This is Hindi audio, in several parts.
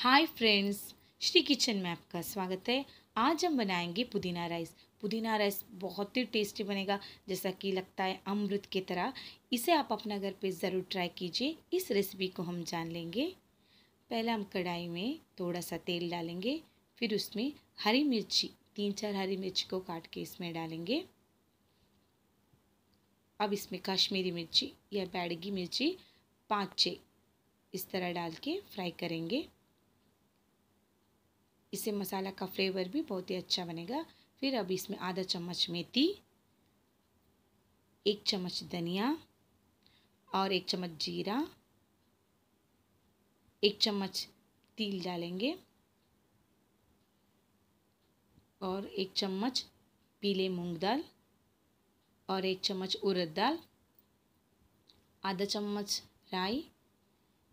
हाय फ्रेंड्स श्री किचन में आपका स्वागत है आज हम बनाएंगे पुदीना राइस पुदीना राइस बहुत ही टेस्टी बनेगा जैसा कि लगता है अमृत की तरह इसे आप अपना घर पे ज़रूर ट्राई कीजिए इस रेसिपी को हम जान लेंगे पहले हम कढ़ाई में थोड़ा सा तेल डालेंगे फिर उसमें हरी मिर्ची तीन चार हरी मिर्ची को काट के इसमें डालेंगे अब इसमें कश्मीरी मिर्ची या बैडगी मिर्ची पाँच छः इस तरह डाल के फ्राई करेंगे इससे मसाला का फ्लेवर भी बहुत ही अच्छा बनेगा फिर अब इसमें आधा चम्मच मेथी एक चम्मच धनिया और एक चम्मच जीरा एक चम्मच तिल डालेंगे और एक चम्मच पीले मूंग दाल और एक चम्मच उड़द दाल आधा चम्मच राई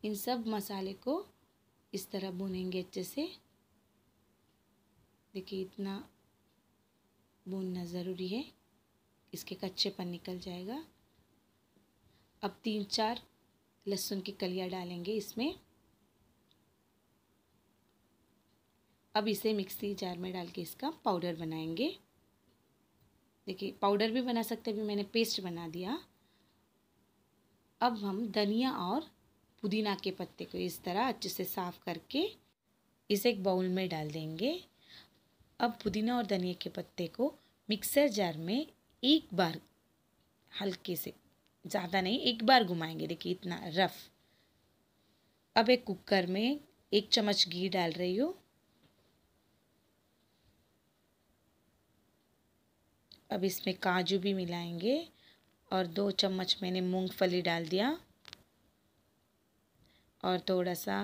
इन सब मसाले को इस तरह भुनेंगे अच्छे से देखिए इतना भूनना ज़रूरी है इसके कच्चेपन निकल जाएगा अब तीन चार लहसुन की कलियाँ डालेंगे इसमें अब इसे मिक्सी जार में डाल के इसका पाउडर बनाएंगे देखिए पाउडर भी बना सकते हैं अभी मैंने पेस्ट बना दिया अब हम धनिया और पुदीना के पत्ते को इस तरह अच्छे से साफ़ करके इसे एक बाउल में डाल देंगे अब पुदीना और धनिया के पत्ते को मिक्सर जार में एक बार हल्के से ज़्यादा नहीं एक बार घुमाएंगे देखिए इतना रफ अब एक कुकर में एक चम्मच घी डाल रही हूँ अब इसमें काजू भी मिलाएंगे और दो चम्मच मैंने मूंगफली डाल दिया और थोड़ा सा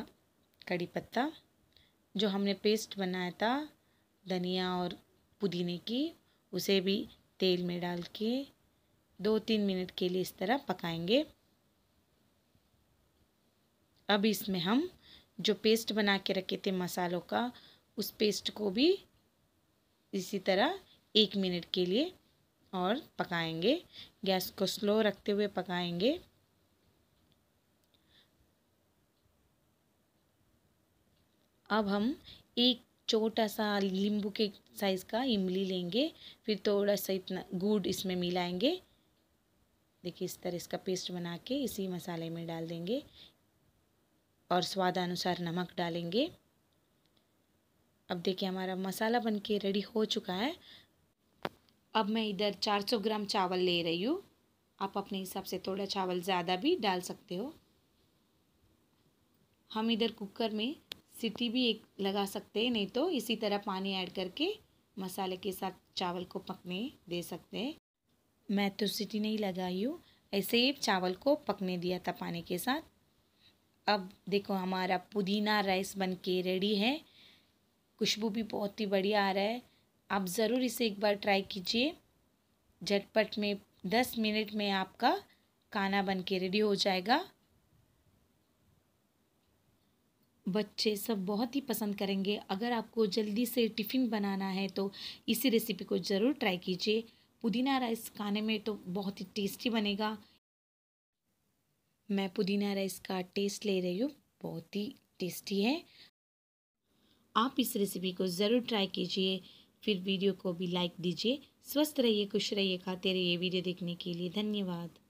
कड़ी पत्ता जो हमने पेस्ट बनाया था धनिया और पुदीने की उसे भी तेल में डाल के दो तीन मिनट के लिए इस तरह पकाएंगे अब इसमें हम जो पेस्ट बना के रखे थे मसालों का उस पेस्ट को भी इसी तरह एक मिनट के लिए और पकाएंगे गैस को स्लो रखते हुए पकाएंगे अब हम एक छोटा सा नींबू के साइज़ का इमली लेंगे फिर थोड़ा सा इतना गुड़ इसमें मिलाएंगे देखिए इस तरह इसका पेस्ट बना के इसी मसाले में डाल देंगे और स्वाद अनुसार नमक डालेंगे अब देखिए हमारा मसाला बन के रेडी हो चुका है अब मैं इधर 400 ग्राम चावल ले रही हूँ आप अपने हिसाब से थोड़ा चावल ज़्यादा भी डाल सकते हो हम इधर कुकर में सीटी भी एक लगा सकते हैं नहीं तो इसी तरह पानी ऐड करके मसाले के साथ चावल को पकने दे सकते हैं मैं तो सीटी नहीं लगाई हूँ ऐसे ही चावल को पकने दिया था पानी के साथ अब देखो हमारा पुदीना राइस बन के रेडी है खुशबू भी बहुत ही बढ़िया आ रहा है आप ज़रूर इसे एक बार ट्राई कीजिए झटपट में दस मिनट में आपका खाना बन के रेडी हो जाएगा बच्चे सब बहुत ही पसंद करेंगे अगर आपको जल्दी से टिफ़िन बनाना है तो इसी रेसिपी को ज़रूर ट्राई कीजिए पुदीना राइस खाने में तो बहुत ही टेस्टी बनेगा मैं पुदीना राइस का टेस्ट ले रही हूँ बहुत ही टेस्टी है आप इस रेसिपी को ज़रूर ट्राई कीजिए फिर वीडियो को भी लाइक दीजिए स्वस्थ रहिए खुश रहिए खाते रहिए वीडियो देखने के लिए धन्यवाद